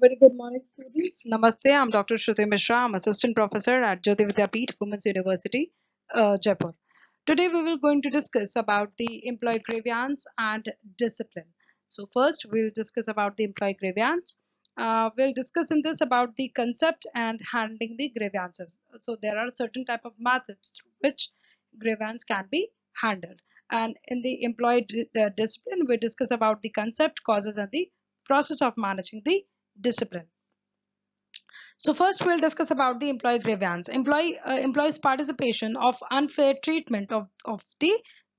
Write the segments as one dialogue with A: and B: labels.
A: very good morning, students. Namaste. I'm Dr. Shruti Mishra. I'm assistant professor at Jyoti Vidyapeeth, Women's University, uh, Jaipur. Today we will going to discuss about the employee grievance and discipline. So first we'll discuss about the employee grievance. Uh, we'll discuss in this about the concept and handling the grievances. So there are certain type of methods through which grievance can be handled. And in the employee uh, discipline, we discuss about the concept, causes, and the process of managing the discipline. So first we'll discuss about the employee grievance. Employee uh, employees participation of unfair treatment of, of the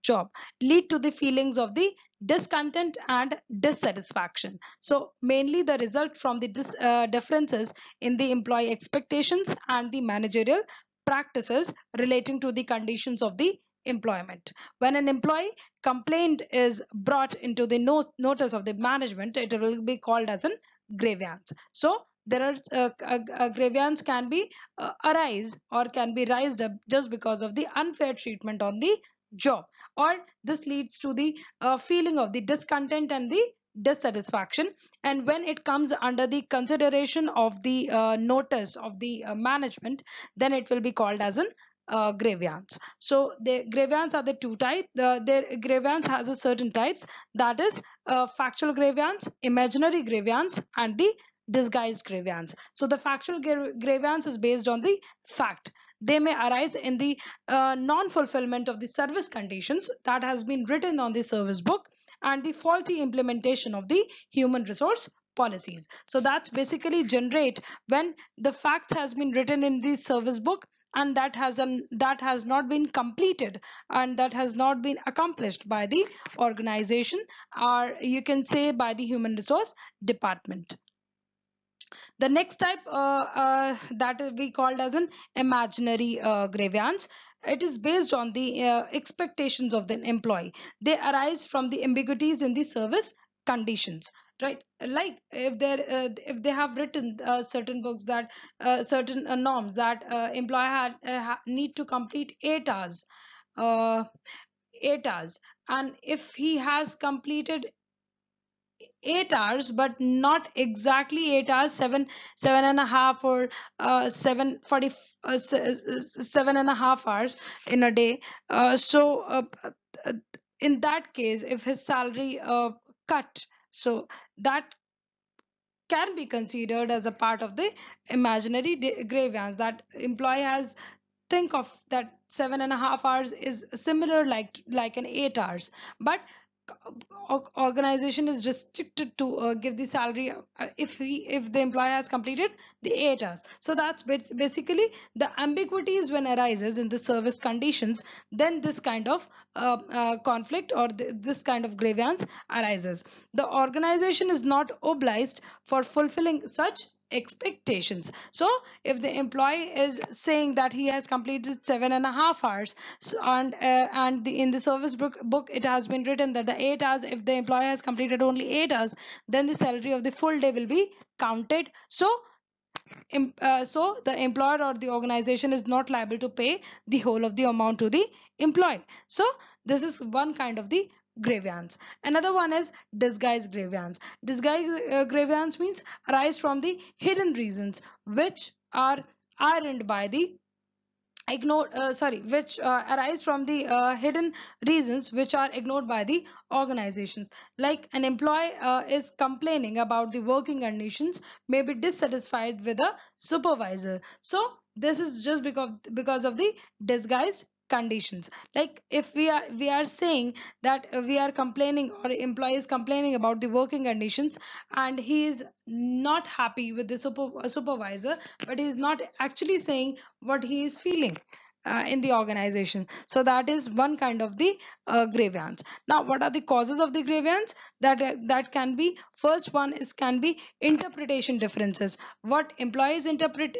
A: job lead to the feelings of the discontent and dissatisfaction. So mainly the result from the dis, uh, differences in the employee expectations and the managerial practices relating to the conditions of the employment. When an employee complaint is brought into the no notice of the management, it will be called as an gravains. So there are uh, uh, uh can be uh, arise or can be raised up just because of the unfair treatment on the job or this leads to the uh, feeling of the discontent and the dissatisfaction and when it comes under the consideration of the notice of the management then it will be called as an uh, So the gravains are the two types. The, the has a certain types that is uh, factual grievances, imaginary grievances, and the disguised grievances. So the factual gra is based on the fact. They may arise in the uh, non-fulfillment of the service conditions that has been written on the service book and the faulty implementation of the human resource policies. So that's basically generate when the facts has been written in the service book and that has an, that has not been completed and that has not been accomplished by the organization or you can say by the human resource department the next type uh, uh, that we called as an imaginary uh, grievance it is based on the uh, expectations of the employee they arise from the ambiguities in the service conditions right like if they uh, if they have written uh, certain books that uh, certain uh, norms that uh, employer had, uh, ha need to complete 8 hours 8 hours and if he has completed 8 hours but not exactly 8 hours 7 seven and a half or uh, 7 40 seven and a half hours in a day so in that case if his salary cut so that can be considered as a part of the imaginary grievance that employee has think of that seven and a half hours is similar like like an eight hours but organization is restricted to uh, give the salary uh, if if the employer has completed the eight hours so that's basically the ambiguities when arises in the service conditions then this kind of uh, uh, conflict or th this kind of grievance arises the organization is not obliged for fulfilling such expectations. So if the employee is saying that he has completed seven and a half hours and uh, and the, in the service book, book it has been written that the eight hours if the employee has completed only eight hours then the salary of the full day will be counted. So um, uh, so the employer or the organization is not liable to pay the whole of the amount to the employee. So this is one kind of the graveyards. another one is disguise graveyards. disguise uh, means arise from the hidden reasons which are ironed by the ignored uh, sorry which uh, arise from the uh, hidden reasons which are ignored by the organizations like an employee uh, is complaining about the working conditions may be dissatisfied with a supervisor so this is just because because of the disguised conditions like if we are we are saying that we are complaining or employee is complaining about the working conditions and he is not happy with the super, uh, supervisor but he is not actually saying what he is feeling uh, in the organization so that is one kind of the uh, grievance now what are the causes of the grievance that uh, that can be first one is can be interpretation differences what employees interpret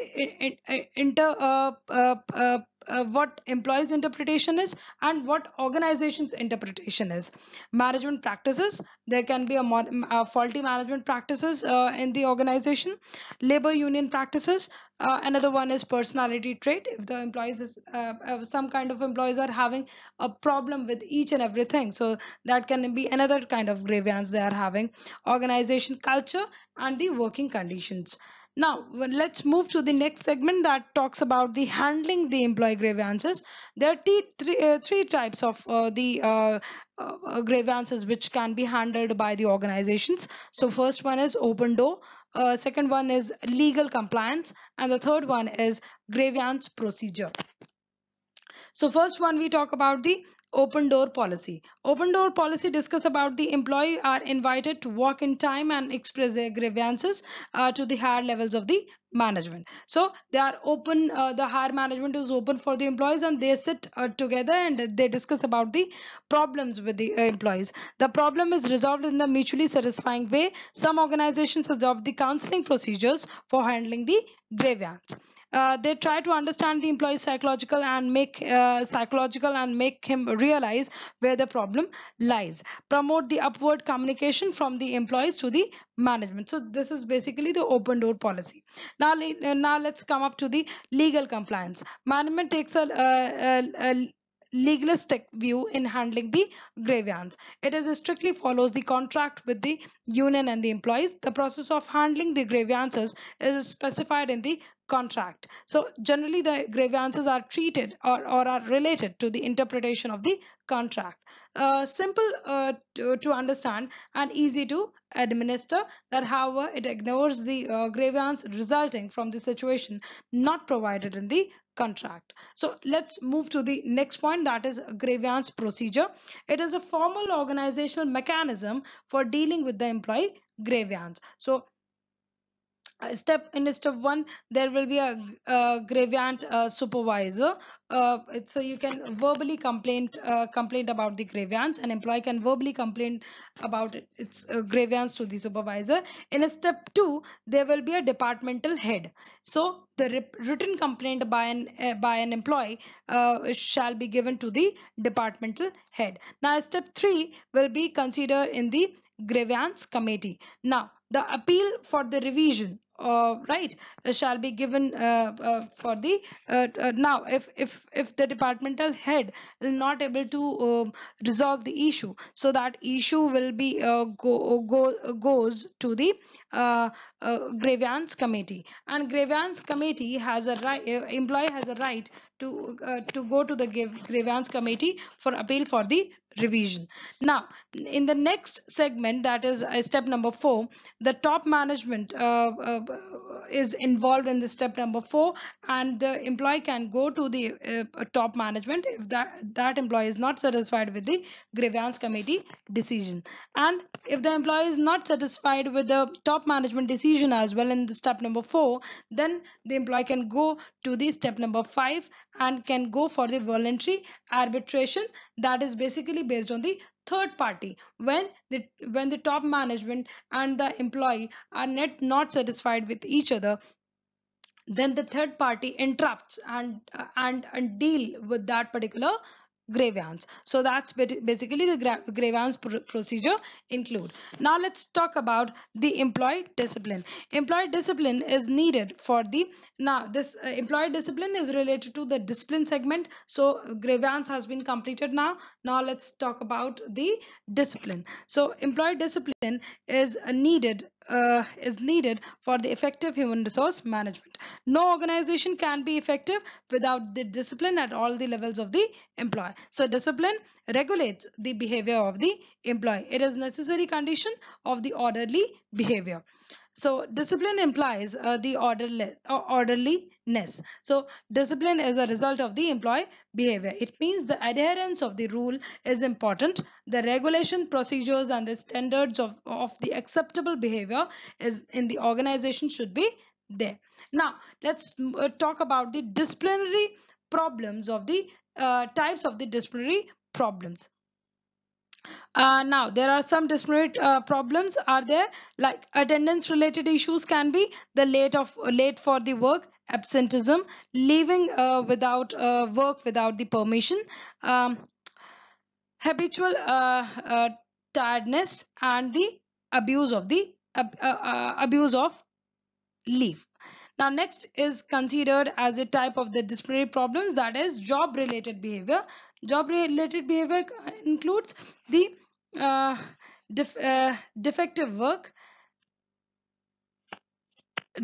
A: inter uh, uh, uh, what employees interpretation is and what organizations interpretation is management practices there can be a, a uh, faulty management practices uh, in the organization labor union practices uh, another one is personality trait if the employees is, uh, uh, some kind of employees are having a problem with each and everything so that can be another kind of grievance they are having organization culture and the working conditions now, let's move to the next segment that talks about the handling the employee grievances. There are three, uh, three types of uh, the uh, uh, uh, grievances which can be handled by the organizations. So first one is open door, uh, second one is legal compliance, and the third one is grievance procedure. So first one we talk about the open door policy open door policy discuss about the employee are invited to walk in time and express their grievances uh, to the higher levels of the management so they are open uh, the higher management is open for the employees and they sit uh, together and they discuss about the problems with the uh, employees the problem is resolved in the mutually satisfying way some organizations adopt the counseling procedures for handling the grievance uh, they try to understand the employee's psychological and make uh, psychological and make him realize where the problem lies promote the upward communication from the employees to the management so this is basically the open door policy now uh, now let's come up to the legal compliance management takes a, uh, a, a legalistic view in handling the grievance. It strictly follows the contract with the union and the employees. The process of handling the grievances is specified in the contract. So generally the grievances are treated or, or are related to the interpretation of the contract. Uh, simple uh, to, to, understand and easy to administer that however it ignores the uh, grievance resulting from the situation not provided in the contract. So let's move to the next point that is grievance procedure. It is a formal organizational mechanism for dealing with the employee grievance. So uh, step in step one there will be a, a grievance uh, supervisor uh, so you can verbally complain uh, complaint about the grievances, an employee can verbally complain about it, its uh, grievance to the supervisor in step two there will be a departmental head so the written complaint by an by an employee shall be given to the departmental head now step three will be considered in the grievance committee now the appeal for the revision uh, right uh, shall be given uh, for the now if if if the departmental head is not able to um, resolve the issue so that issue will be go, go goes to the grievance committee and grievance committee has a right employee has a right to uh, to go to the grievance committee for appeal for the revision now in the next segment that is uh, step number 4 the top management uh, uh is involved in the step number four and the employee can go to the uh, top management if that that employee is not satisfied with the grievance committee decision and if the employee is not satisfied with the top management decision as well in the step number four then the employee can go to the step number five and can go for the voluntary arbitration that is basically based on the third party when the when the top management and the employee are net not satisfied with each other then the third party interrupts and uh, and and deal with that particular grievance so that's basically the grievance pr procedure include now let's talk about the employee discipline employee discipline is needed for the now this uh, employee discipline is related to the discipline segment so grievance has been completed now now let's talk about the discipline so employee discipline is needed uh, is needed for the effective human resource management. No organization can be effective without the discipline at all the levels of the employee. So discipline regulates the behavior of the employee. It is necessary condition of the orderly behavior so discipline implies uh, the orderly, uh, orderliness. So discipline is a result of the employee behavior. It means the adherence of the rule is important. The regulation procedures and the standards of, of the acceptable behavior is in the organization should be there. Now let's uh, talk about the disciplinary problems of the uh, types of the disciplinary problems. Uh, now there are some disparate uh, problems are there like attendance related issues can be the late of late for the work absenteeism leaving uh, without uh, work without the permission um, habitual uh, uh, tiredness and the abuse of the abuse of leave now next is considered as a type of the disciplinary problems that is job related behavior. Job related behavior includes the uh, def uh, defective work,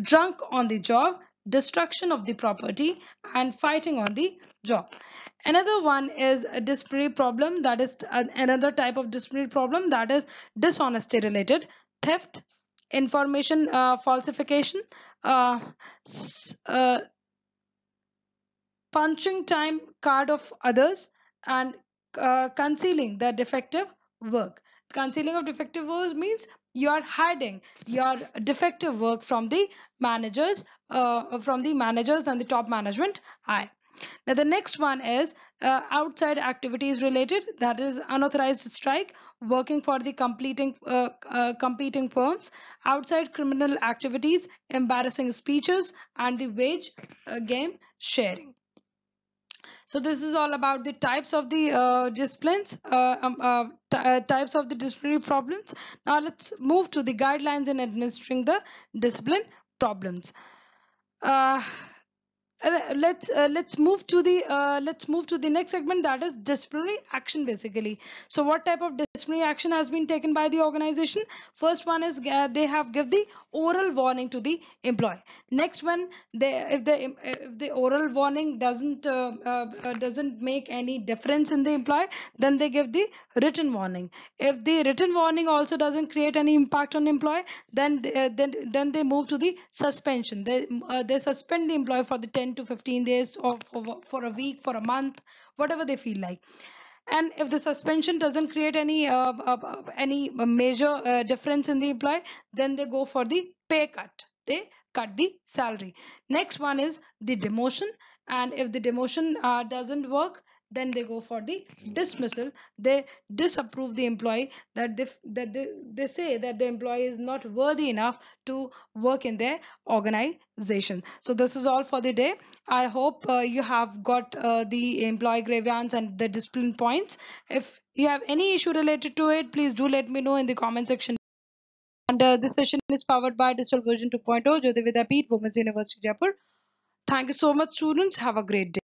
A: drunk on the job, destruction of the property and fighting on the job. Another one is a disciplinary problem that is uh, another type of disciplinary problem that is dishonesty related, theft, information uh, falsification uh, uh, punching time card of others and concealing the defective work concealing of defective work means you're hiding your defective work from the managers uh, from the managers and the top management eye now the next one is uh, outside activities related that is unauthorized strike working for the completing uh, uh, competing firms outside criminal activities embarrassing speeches and the wage uh, game sharing so this is all about the types of the uh, disciplines, uh, um, uh, uh, types of the disciplinary problems. Now let's move to the guidelines in administering the discipline problems. Uh, uh, let's uh, let's move to the uh, let's move to the next segment that is disciplinary action basically so what type of disciplinary action has been taken by the organization first one is uh, they have give the oral warning to the employee next one they if the uh, if the oral warning doesn't doesn't make any difference in the employee then they give the written warning if the written warning also doesn't create any impact on employee then they, then then they move to the suspension they they suspend the employee for the 10 10 to 15 days or for, for a week for a month whatever they feel like and if the suspension doesn't create any uh, uh, uh, any major uh, difference in the employee then they go for the pay cut they cut the salary next one is the demotion and if the demotion uh, doesn't work then they go for the dismissal they disapprove the employee that they, that they, they say that the employee is not worthy enough to work in their organization so this is all for the day i hope uh, you have got uh, the employee grievance and the discipline points if you have any issue related to it please do let me know in the comment section and uh, this session is powered by digital version 2.0 jyotivida peet women's university jaipur thank you so much students have a great day